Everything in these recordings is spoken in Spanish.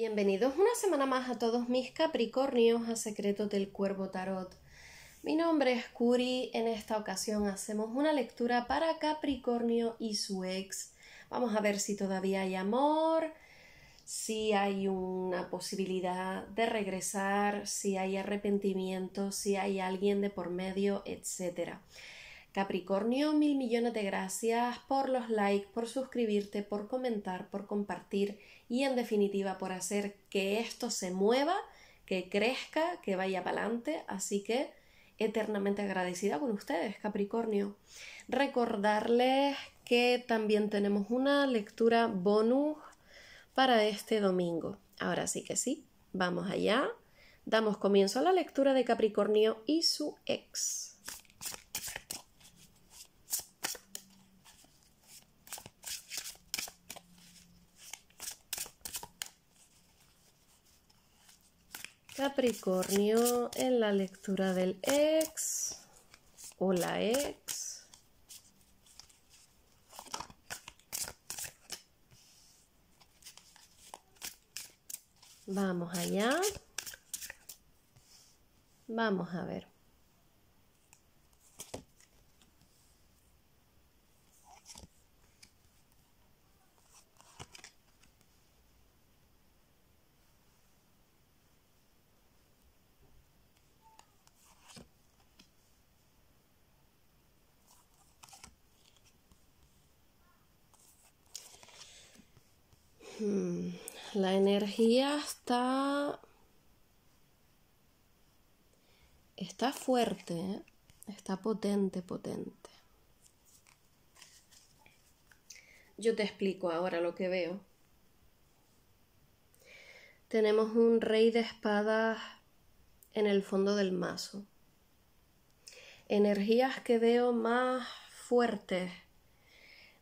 Bienvenidos una semana más a todos mis Capricornios a Secretos del Cuervo Tarot. Mi nombre es Curi, en esta ocasión hacemos una lectura para Capricornio y su ex. Vamos a ver si todavía hay amor, si hay una posibilidad de regresar, si hay arrepentimiento, si hay alguien de por medio, etcétera. Capricornio, mil millones de gracias por los likes, por suscribirte, por comentar, por compartir y en definitiva por hacer que esto se mueva, que crezca, que vaya para adelante. Así que eternamente agradecida con ustedes, Capricornio. Recordarles que también tenemos una lectura bonus para este domingo. Ahora sí que sí, vamos allá. Damos comienzo a la lectura de Capricornio y su ex. Capricornio en la lectura del ex o la ex. Vamos allá. Vamos a ver. la energía está... Está fuerte, está potente, potente. Yo te explico ahora lo que veo. Tenemos un rey de espadas en el fondo del mazo. Energías que veo más fuertes,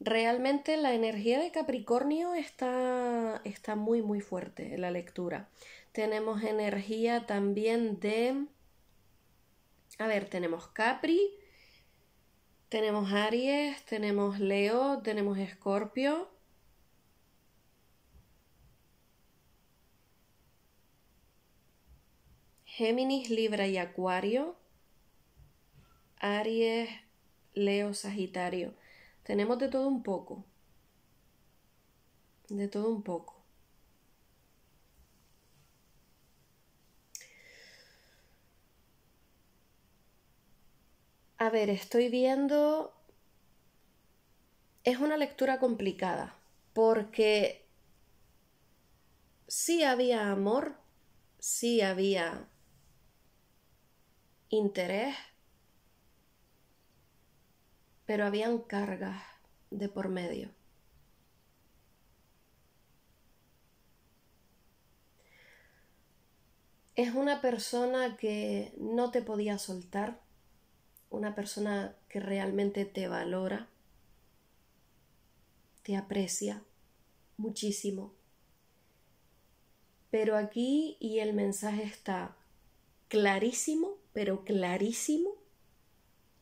Realmente la energía de Capricornio está, muy muy fuerte en la lectura. Tenemos energía también de... A ver, tenemos Capri, tenemos Aries, tenemos Leo, tenemos Escorpio. Géminis, Libra y Acuario. Aries, Leo, Sagitario. Tenemos de todo un poco. De todo un poco. A ver, estoy viendo... Es una lectura complicada, porque sí había amor, sí había interés, pero habían cargas de por medio. Es una persona que no te podía soltar, una persona que realmente te valora, te aprecia muchísimo. Pero aquí, y el mensaje está clarísimo, pero clarísimo,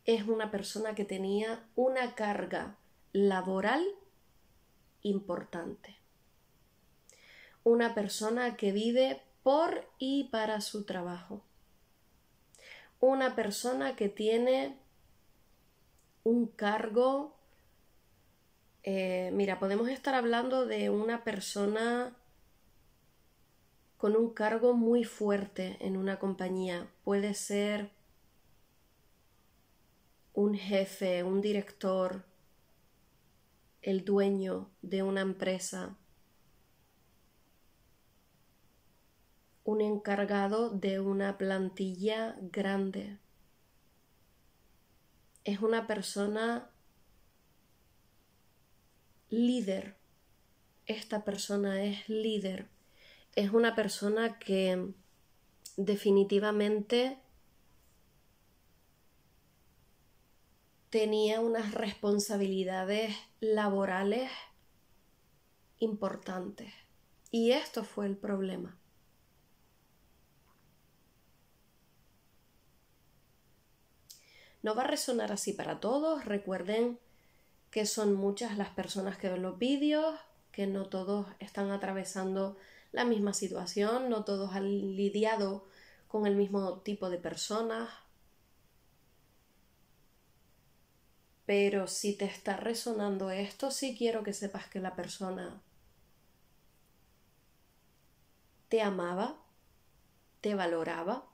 es una persona que tenía una carga laboral importante. Una persona que vive por y para su trabajo. Una persona que tiene un cargo. Eh, mira, podemos estar hablando de una persona con un cargo muy fuerte en una compañía. Puede ser un jefe, un director, el dueño de una empresa, un encargado de una plantilla grande. Es una persona líder. Esta persona es líder. Es una persona que definitivamente tenía unas responsabilidades laborales importantes. Y esto fue el problema. No va a resonar así para todos. Recuerden que son muchas las personas que ven los vídeos, que no todos están atravesando la misma situación, no todos han lidiado con el mismo tipo de personas, Pero si te está resonando esto, sí quiero que sepas que la persona te amaba, te valoraba,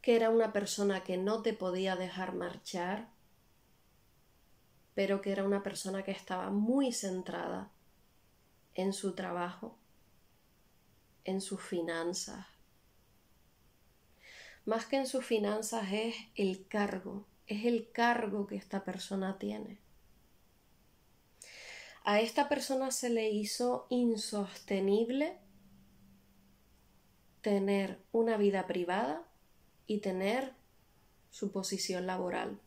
que era una persona que no te podía dejar marchar, pero que era una persona que estaba muy centrada en su trabajo, en sus finanzas. Más que en sus finanzas es el cargo es el cargo que esta persona tiene. A esta persona se le hizo insostenible tener una vida privada y tener su posición laboral.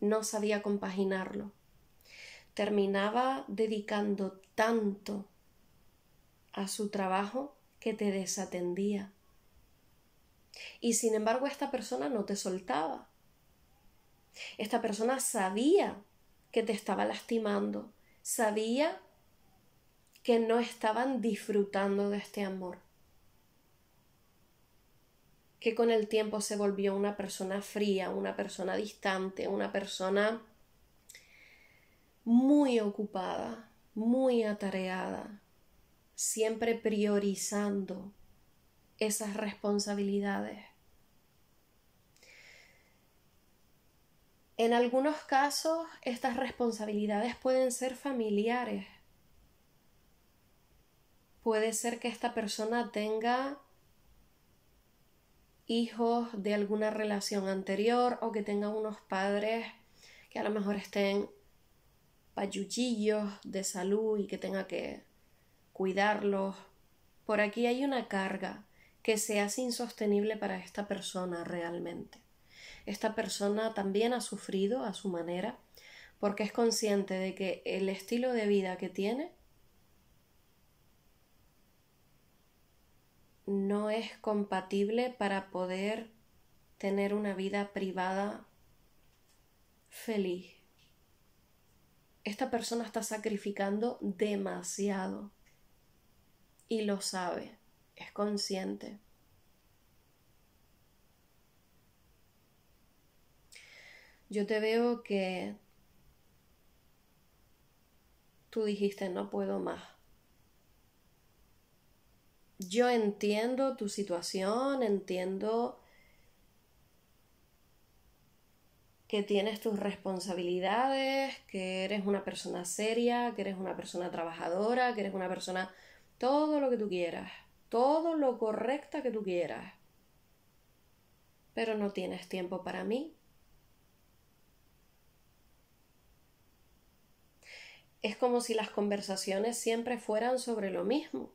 No sabía compaginarlo. Terminaba dedicando tanto a su trabajo que te desatendía. Y sin embargo esta persona no te soltaba. Esta persona sabía que te estaba lastimando, sabía que no estaban disfrutando de este amor, que con el tiempo se volvió una persona fría, una persona distante, una persona muy ocupada, muy atareada, siempre priorizando esas responsabilidades En algunos casos, estas responsabilidades pueden ser familiares. Puede ser que esta persona tenga hijos de alguna relación anterior o que tenga unos padres que a lo mejor estén payuchillos de salud y que tenga que cuidarlos. Por aquí hay una carga que se hace insostenible para esta persona realmente esta persona también ha sufrido a su manera, porque es consciente de que el estilo de vida que tiene no es compatible para poder tener una vida privada feliz. Esta persona está sacrificando demasiado y lo sabe, es consciente. yo te veo que tú dijiste no puedo más. Yo entiendo tu situación, entiendo que tienes tus responsabilidades, que eres una persona seria, que eres una persona trabajadora, que eres una persona todo lo que tú quieras, todo lo correcta que tú quieras. Pero no tienes tiempo para mí, es como si las conversaciones siempre fueran sobre lo mismo.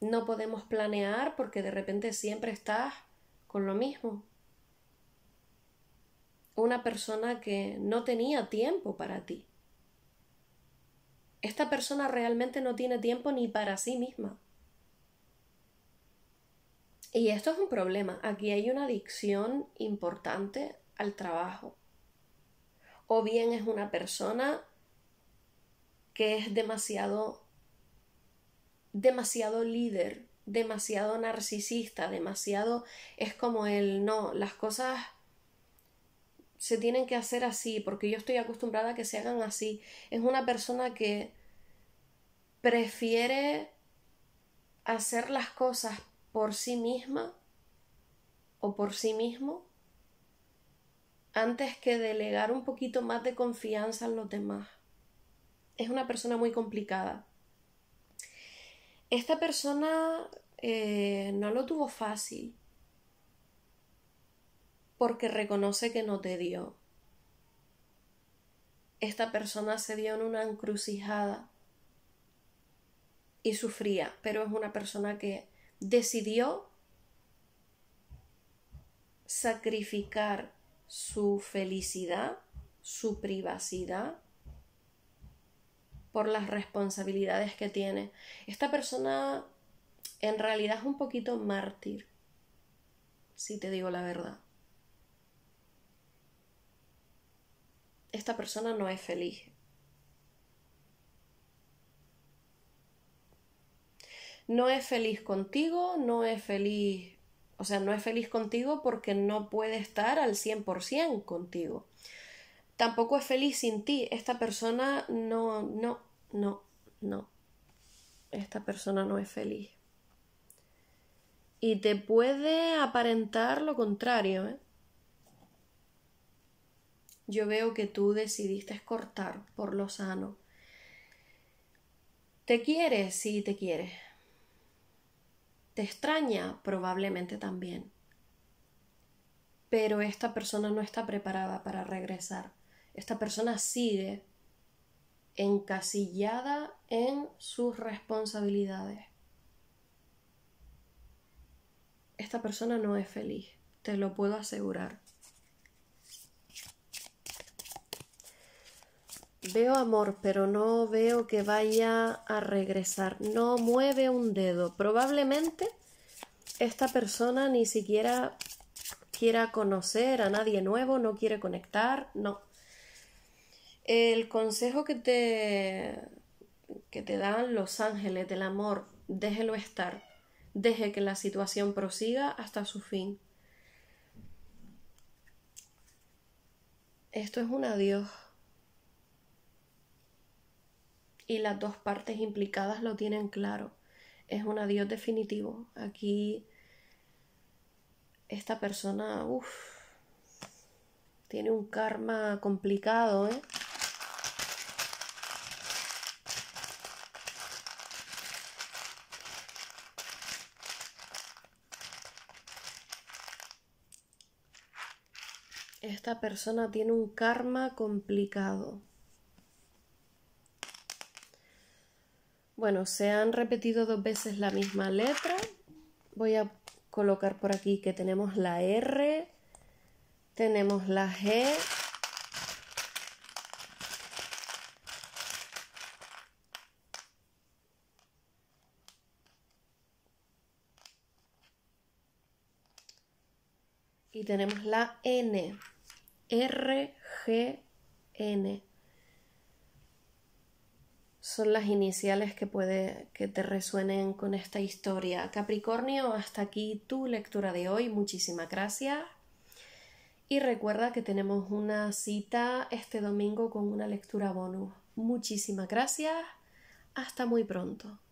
No podemos planear porque de repente siempre estás con lo mismo. Una persona que no tenía tiempo para ti. Esta persona realmente no tiene tiempo ni para sí misma. Y esto es un problema. Aquí hay una adicción importante al trabajo. O bien es una persona que es demasiado, demasiado líder, demasiado narcisista, demasiado es como el no, las cosas se tienen que hacer así, porque yo estoy acostumbrada a que se hagan así. Es una persona que prefiere hacer las cosas por sí misma o por sí mismo antes que delegar un poquito más de confianza en los demás es una persona muy complicada. Esta persona eh, no lo tuvo fácil porque reconoce que no te dio. Esta persona se dio en una encrucijada y sufría, pero es una persona que decidió sacrificar su felicidad, su privacidad por las responsabilidades que tiene. Esta persona en realidad es un poquito mártir, si te digo la verdad. Esta persona no es feliz. No es feliz contigo, no es feliz, o sea, no es feliz contigo porque no puede estar al 100% contigo tampoco es feliz sin ti. Esta persona no, no, no, no. Esta persona no es feliz. Y te puede aparentar lo contrario. ¿eh? Yo veo que tú decidiste cortar por lo sano. ¿Te quiere? Sí, te quiere. ¿Te extraña? Probablemente también. Pero esta persona no está preparada para regresar esta persona sigue encasillada en sus responsabilidades. Esta persona no es feliz, te lo puedo asegurar. Veo amor, pero no veo que vaya a regresar. No mueve un dedo. Probablemente esta persona ni siquiera quiera conocer a nadie nuevo, no quiere conectar, no el consejo que te, que te dan los ángeles del amor, déjelo estar, deje que la situación prosiga hasta su fin. Esto es un adiós. Y las dos partes implicadas lo tienen claro. Es un adiós definitivo. Aquí esta persona, tiene un karma complicado, ¿eh? esta persona tiene un karma complicado. Bueno, se han repetido dos veces la misma letra. Voy a colocar por aquí que tenemos la R, tenemos la G. Y tenemos la N. RGN. Son las iniciales que puede que te resuenen con esta historia. Capricornio, hasta aquí tu lectura de hoy. Muchísimas gracias. Y recuerda que tenemos una cita este domingo con una lectura bonus. Muchísimas gracias. Hasta muy pronto.